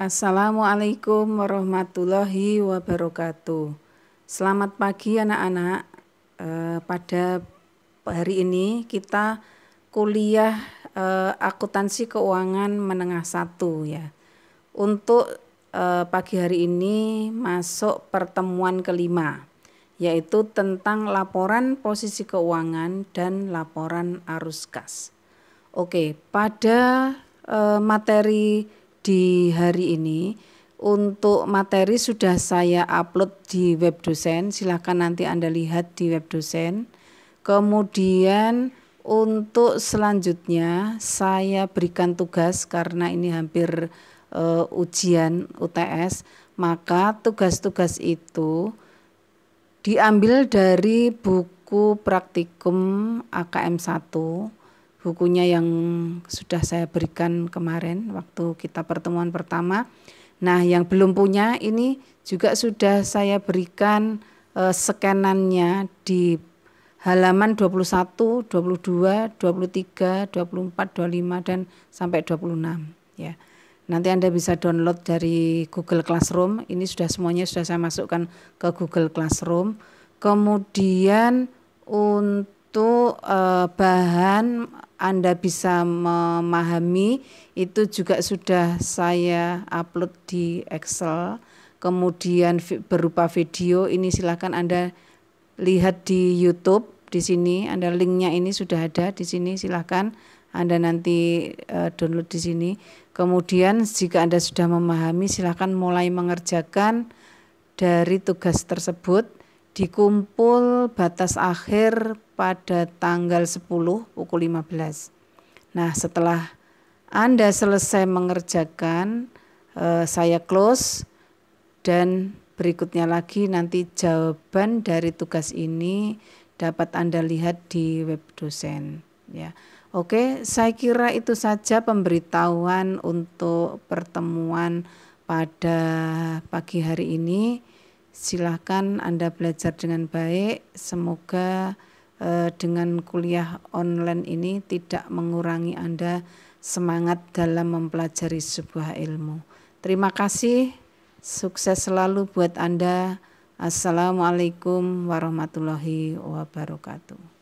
Assalamualaikum warahmatullahi wabarakatuh. Selamat pagi anak-anak. E, pada hari ini kita kuliah e, akuntansi keuangan menengah satu ya. Untuk e, pagi hari ini masuk pertemuan kelima yaitu tentang laporan posisi keuangan dan laporan arus kas. Oke, pada e, materi di hari ini untuk materi sudah saya upload di web dosen. Silahkan nanti Anda lihat di web dosen. Kemudian untuk selanjutnya saya berikan tugas karena ini hampir e, ujian UTS, maka tugas-tugas itu diambil dari buku praktikum AKM 1 bukunya yang sudah saya berikan kemarin waktu kita pertemuan pertama. Nah, yang belum punya ini juga sudah saya berikan eh, skenannya di halaman 21, 22, 23, 24, 25 dan sampai 26 ya. Nanti Anda bisa download dari Google Classroom. Ini sudah semuanya sudah saya masukkan ke Google Classroom. Kemudian untuk eh, bahan anda bisa memahami itu juga sudah saya upload di Excel. Kemudian berupa video ini silahkan Anda lihat di YouTube di sini. Anda linknya ini sudah ada di sini silahkan Anda nanti eh, download di sini. Kemudian jika Anda sudah memahami silahkan mulai mengerjakan dari tugas tersebut dikumpul batas akhir pada tanggal 10 pukul 15. Nah, setelah Anda selesai mengerjakan, eh, saya close dan berikutnya lagi nanti jawaban dari tugas ini dapat Anda lihat di web dosen ya. Oke, saya kira itu saja pemberitahuan untuk pertemuan pada pagi hari ini. Silahkan Anda belajar dengan baik. Semoga eh, dengan kuliah online ini tidak mengurangi Anda semangat dalam mempelajari sebuah ilmu. Terima kasih. Sukses selalu buat Anda. Assalamualaikum warahmatullahi wabarakatuh.